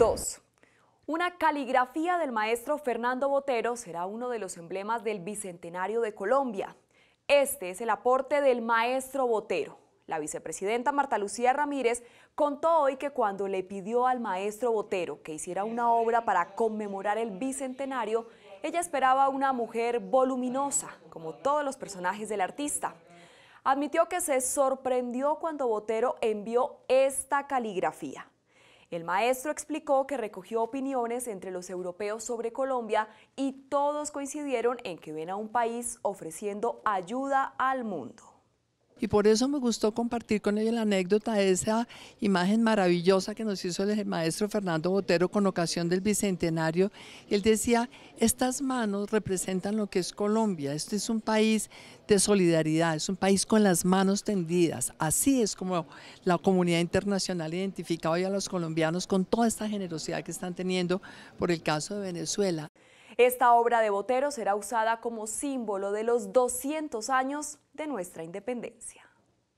2. Una caligrafía del maestro Fernando Botero será uno de los emblemas del Bicentenario de Colombia. Este es el aporte del maestro Botero. La vicepresidenta Marta Lucía Ramírez contó hoy que cuando le pidió al maestro Botero que hiciera una obra para conmemorar el Bicentenario, ella esperaba una mujer voluminosa, como todos los personajes del artista. Admitió que se sorprendió cuando Botero envió esta caligrafía. El maestro explicó que recogió opiniones entre los europeos sobre Colombia y todos coincidieron en que ven a un país ofreciendo ayuda al mundo. Y por eso me gustó compartir con él la anécdota de esa imagen maravillosa que nos hizo el maestro Fernando Botero con ocasión del Bicentenario. Él decía, estas manos representan lo que es Colombia, este es un país de solidaridad, es un país con las manos tendidas. Así es como la comunidad internacional identifica hoy a los colombianos con toda esta generosidad que están teniendo por el caso de Venezuela. Esta obra de Botero será usada como símbolo de los 200 años de nuestra independencia.